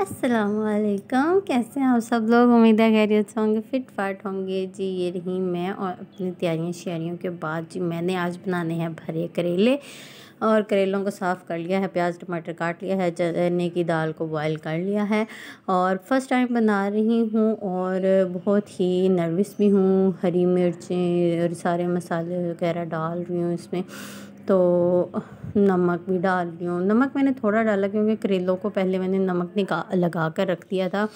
असलकम कैसे हैं आप सब लोग उम्मीद है खैरियत से होंगे फिट फाट होंगे जी ये रही मैं और अपनी तैयारियाँ शैरियों के बाद जी मैंने आज बनाने हैं भरे करेले और करेलों को साफ़ कर लिया है प्याज टमाटर काट लिया है चने की दाल को बॉयल कर लिया है और फर्स्ट टाइम बना रही हूँ और बहुत ही नर्वस भी हूँ हरी मिर्चें और सारे मसाले वगैरह डाल रही हूँ इसमें तो नमक भी डाल रही हूँ नमक मैंने थोड़ा डाला क्योंकि करेलों को पहले मैंने नमक निका लगा कर रख दिया था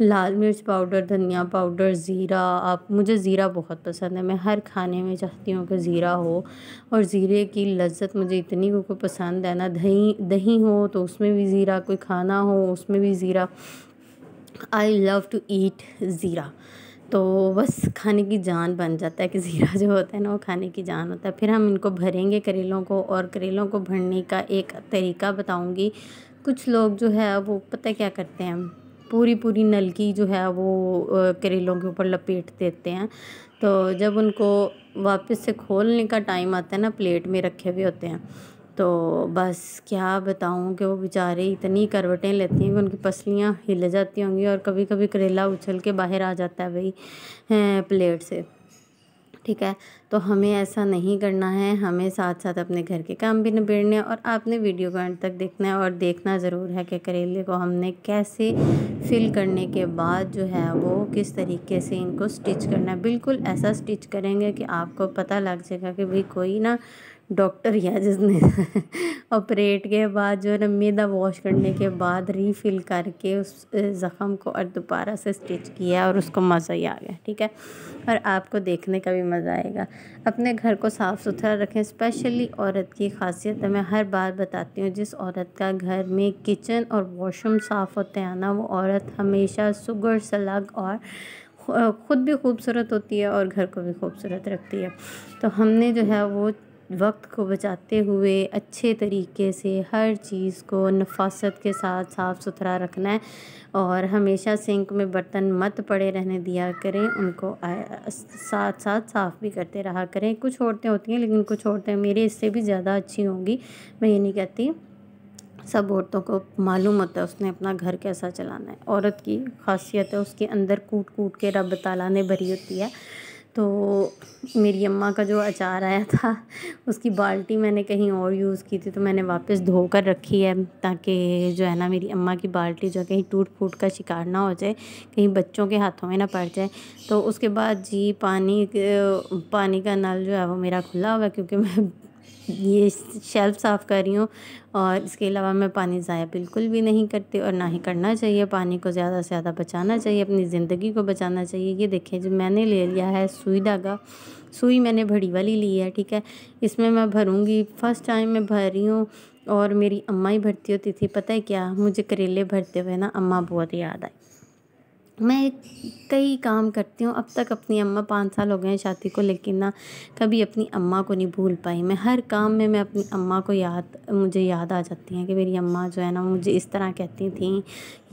लाल मिर्च पाउडर धनिया पाउडर ज़ीरा आप मुझे ज़ीरा बहुत पसंद है मैं हर खाने में चाहती हूँ कि ज़ीरा हो और ज़ीरे की लज्जत मुझे इतनी को पसंद है ना दही दही हो तो उसमें भी ज़ीरा कोई खाना हो उसमें भी ज़ीरा आई लव टू ईट ज़ीरा तो बस खाने की जान बन जाता है कि ज़ीरा जो होता है ना वो खाने की जान होता है फिर हम इनको भरेंगे करेलों को और करेलों को भरने का एक तरीका बताऊंगी कुछ लोग जो है वो पता क्या करते हैं पूरी पूरी नलकी जो है वो करेलों के ऊपर लपेट देते हैं तो जब उनको वापस से खोलने का टाइम आता है ना प्लेट में रखे हुए होते हैं तो बस क्या बताऊँ कि वो बेचारे इतनी करवटें लेती हैं कि उनकी पसलियाँ हिल जाती होंगी और कभी कभी करेला उछल के बाहर आ जाता है वही प्लेट से ठीक है तो हमें ऐसा नहीं करना है हमें साथ साथ अपने घर के काम भी निबेड़ने और आपने वीडियो को अंत तक देखना है और देखना ज़रूर है कि करेले को हमने कैसे फिल करने के बाद जो है वो किस तरीके से इनको स्टिच करना है बिल्कुल ऐसा स्टिच करेंगे कि आपको पता लग जाएगा कि भाई कोई ना डॉक्टर या जिसने ऑपरेट के बाद जो है मैदा वॉश करने के बाद रीफिल करके उस ज़ख़म को और दोबारा से स्टिच किया और उसको मज़ा ही आ गया ठीक है और आपको देखने का भी मज़ा आएगा अपने घर को साफ़ सुथरा रखें स्पेशली औरत की खासियत मैं हर बार बताती हूँ जिस औरत का घर में किचन और वॉशरूम साफ़ होते हैं ना वो औरत हमेशा सुगर सलग और ख़ुद भी खूबसूरत होती है और घर को भी खूबसूरत रखती है तो हमने जो है वो वक्त को बचाते हुए अच्छे तरीके से हर चीज़ को नफासत के साथ साफ़ सुथरा रखना है और हमेशा सिंक में बर्तन मत पड़े रहने दिया करें उनको साथ साथ साफ़ भी करते रहा करें कुछ औरतें होती हैं लेकिन कुछ औरतें मेरे इससे भी ज़्यादा अच्छी होंगी मैं ये नहीं कहती सब औरतों को मालूम होता है उसने अपना घर कैसा चलाना है औरत की खासियत है उसके अंदर कूट कूट के रब ताला ने भरी होती है तो मेरी अम्मा का जो अचार आया था उसकी बाल्टी मैंने कहीं और यूज़ की थी तो मैंने वापस धो कर रखी है ताकि जो है ना मेरी अम्मा की बाल्टी जो है कहीं टूट फूट का शिकार ना हो जाए कहीं बच्चों के हाथों में ना पड़ जाए तो उसके बाद जी पानी पानी का नल जो है वो मेरा खुला हुआ क्योंकि मैं ये शेल्फ़ साफ़ कर रही हूँ और इसके अलावा मैं पानी ज़ाया बिल्कुल भी नहीं करती और ना ही करना चाहिए पानी को ज़्यादा से ज़्यादा बचाना चाहिए अपनी ज़िंदगी को बचाना चाहिए ये देखें जो मैंने ले लिया है सुई धागा सुई मैंने भड़ी वाली ली है ठीक है इसमें मैं भरूँगी फ़र्स्ट टाइम मैं भर रही हूँ और मेरी अम्मा ही भरती होती थी पता है क्या मुझे करेले भरते हुए ना अम्मा बहुत याद आई मैं कई काम करती हूँ अब तक अपनी अम्मा पाँच साल हो गए हैं शादी को लेकिन ना कभी अपनी अम्मा को नहीं भूल पाई मैं हर काम में मैं अपनी अम्मा को याद मुझे याद आ जाती हैं कि मेरी अम्मा जो है ना मुझे इस तरह कहती थी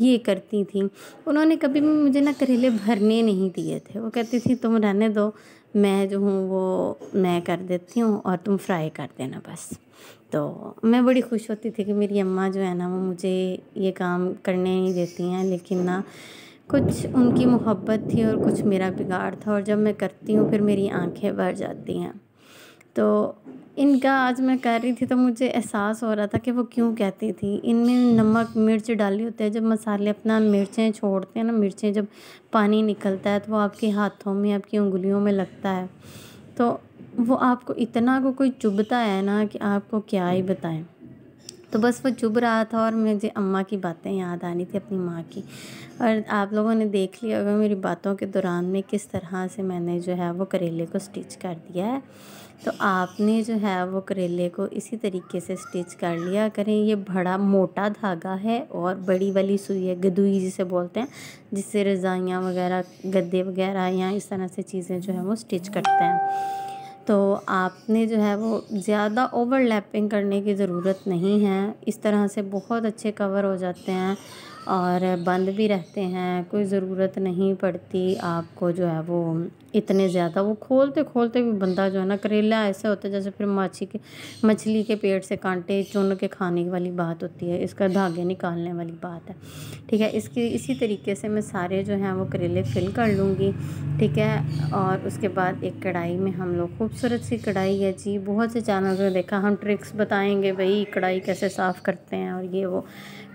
ये करती थी उन्होंने कभी भी मुझे ना करेले भरने नहीं दिए थे वो कहती थी तुम रहने दो मैं जो हूँ वो मैं कर देती हूँ और तुम फ्राई कर देना बस तो मैं बड़ी खुश होती थी कि मेरी अम्मा जो है ना वो मुझे ये काम करने नहीं देती हैं लेकिन ना कुछ उनकी मोहब्बत थी और कुछ मेरा बिगाड़ था और जब मैं करती हूँ फिर मेरी आंखें भर जाती हैं तो इनका आज मैं कर रही थी तो मुझे एहसास हो रहा था कि वो क्यों कहती थी इनमें नमक मिर्च डाली होती है जब मसाले अपना मिर्चें छोड़ते हैं ना मिर्चें जब पानी निकलता है तो वो आपके हाथों में आपकी उंगलियों में लगता है तो वो आपको इतना को कोई चुभता है ना कि आपको क्या ही बताएं तो बस वो चुभ रहा था और मुझे अम्मा की बातें याद आनी थी अपनी माँ की और आप लोगों ने देख लिया होगा मेरी बातों के दौरान में किस तरह से मैंने जो है वो करेले को स्टिच कर दिया है तो आपने जो है वो करेले को इसी तरीके से स्टिच कर लिया करें ये बड़ा मोटा धागा है और बड़ी वाली सुई है गदुई जिसे बोलते हैं जिससे रज़ाइयाँ वगैरह गद्दे वगैरह या इस तरह से चीज़ें जो है वो स्टिच करते हैं तो आपने जो है वो ज़्यादा ओवरलैपिंग करने की ज़रूरत नहीं है इस तरह से बहुत अच्छे कवर हो जाते हैं और बंद भी रहते हैं कोई ज़रूरत नहीं पड़ती आपको जो है वो इतने ज़्यादा वो खोलते खोलते भी बंदा जो है ना करेला ऐसे होता है जैसे फिर माछी के मछली के पेट से कांटे चुन के खाने वाली बात होती है इसका धागे निकालने वाली बात है ठीक है इसकी इसी तरीके से मैं सारे जो हैं वो करेले फिल कर लूँगी ठीक है और उसके बाद एक कढ़ाई में हम लोग खूबसूरत सी कढ़ाई है जी बहुत से चैनल में देखा हम ट्रिक्स बताएँगे भाई कढ़ाई कैसे साफ़ करते हैं और ये वो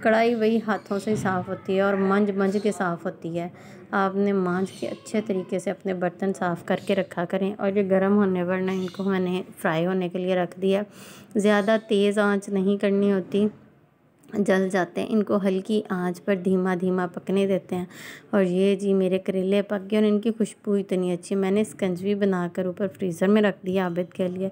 कढ़ाई वही हाथों से ही साफ़ होती है और मंज मंज के साफ़ होती है आपने मांझ के अच्छे तरीके से अपने बर्तन बर्तन साफ़ करके रखा करें और ये गर्म होने पर ना इनको मैंने फ्राई होने के लिए रख दिया ज़्यादा तेज़ आंच नहीं करनी होती जल जाते हैं इनको हल्की आंच पर धीमा धीमा पकने देते हैं और ये जी मेरे करेले पक गए और इनकी खुशबू इतनी अच्छी मैंने स्कंज भी बनाकर ऊपर फ्रीज़र में रख दिया आबिद के लिए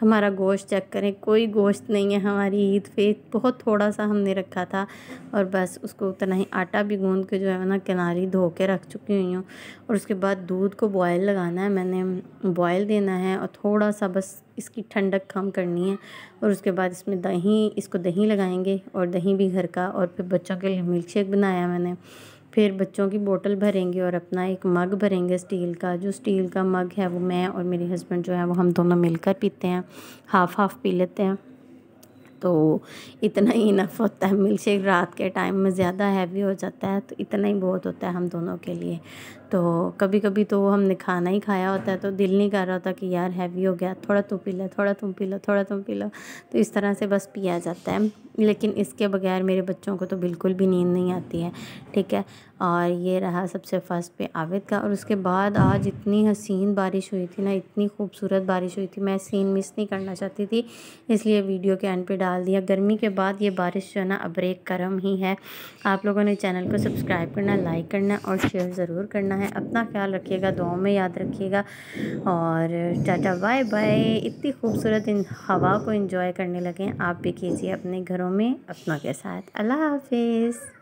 हमारा गोश्त चेक करें कोई गोश्त नहीं है हमारी ईद पे बहुत थोड़ा सा हमने रखा था और बस उसको उतना ही आटा भी गूँध के जो है ना किनारी धो के रख चुकी हुई हूँ और उसके बाद दूध को बॉयल लगाना है मैंने बॉयल देना है और थोड़ा सा बस इसकी ठंडक कम करनी है और उसके बाद इसमें दही इसको दही लगाएंगे और दही भी घर का और फिर बच्चों के लिए मिल्क शेक बनाया मैंने फिर बच्चों की बोतल भरेंगे और अपना एक मग भरेंगे स्टील का जो स्टील का मग है वो मैं और मेरे हस्बैंड जो है वो हम दोनों मिलकर पीते हैं हाफ़ हाफ़ पी लेते हैं तो इतना ही इनफ होता है मिल्क शेक रात के टाइम में ज़्यादा हैवी हो जाता है तो इतना ही बहुत होता है हम दोनों के लिए तो कभी कभी तो हमने खाना ही खाया होता है तो दिल नहीं कर रहा होता कि यार हैवी हो गया थोड़ा तुम पी लो थोड़ा तुम पी लो थोड़ा तुम पी लो तो इस तरह से बस पिया जाता है लेकिन इसके बगैर मेरे बच्चों को तो बिल्कुल भी नींद नहीं आती है ठीक है और ये रहा सबसे फर्स्ट पे आवेद का और उसके बाद आज इतनी हसीन बारिश हुई थी ना इतनी खूबसूरत बारिश हुई थी मैं सीन मिस नहीं करना चाहती थी इसलिए वीडियो के एंड पे डाल दिया गर्मी के बाद ये बारिश जो है ना अब्रेक करम ही है आप लोगों ने चैनल को सब्सक्राइब करना लाइक करना और शेयर ज़रूर करना है अपना ख्याल रखिएगा दुआओं में याद रखिएगा और टाटा बाय बाय इतनी खूबसूरत इन हवा को इंजॉय करने लगें आप भी कीजिए अपने घरों में अपनों के साथ अल्लाह हाफिज़